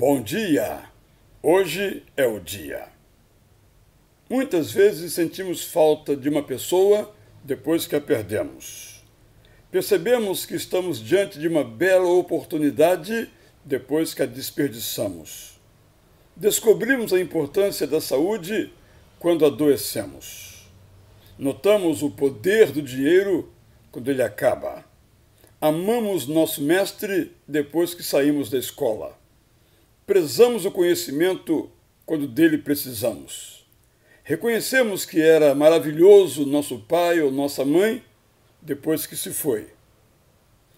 Bom dia! Hoje é o dia. Muitas vezes sentimos falta de uma pessoa depois que a perdemos. Percebemos que estamos diante de uma bela oportunidade depois que a desperdiçamos. Descobrimos a importância da saúde quando adoecemos. Notamos o poder do dinheiro quando ele acaba. Amamos nosso mestre depois que saímos da escola prezamos o conhecimento quando dele precisamos. Reconhecemos que era maravilhoso nosso pai ou nossa mãe depois que se foi.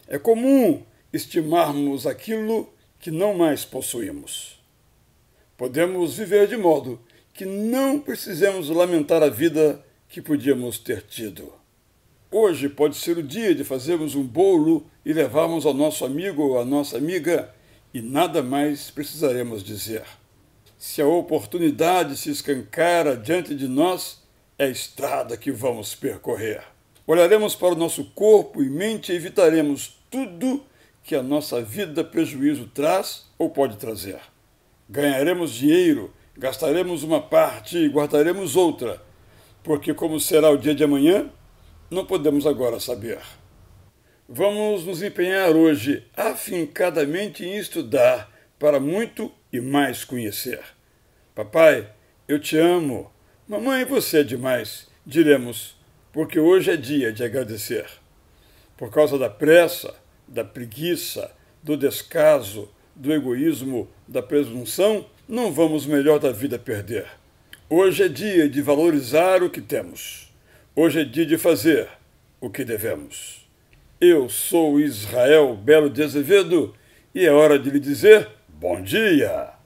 É comum estimarmos aquilo que não mais possuímos. Podemos viver de modo que não precisemos lamentar a vida que podíamos ter tido. Hoje pode ser o dia de fazermos um bolo e levarmos ao nosso amigo ou à nossa amiga e nada mais precisaremos dizer. Se a oportunidade se escancara diante de nós, é a estrada que vamos percorrer. Olharemos para o nosso corpo e mente e evitaremos tudo que a nossa vida prejuízo traz ou pode trazer. Ganharemos dinheiro, gastaremos uma parte e guardaremos outra, porque como será o dia de amanhã, não podemos agora saber. Vamos nos empenhar hoje afincadamente em estudar para muito e mais conhecer. Papai, eu te amo. Mamãe, você é demais, diremos, porque hoje é dia de agradecer. Por causa da pressa, da preguiça, do descaso, do egoísmo, da presunção, não vamos melhor da vida perder. Hoje é dia de valorizar o que temos. Hoje é dia de fazer o que devemos. Eu sou Israel Belo de Azevedo e é hora de lhe dizer bom dia!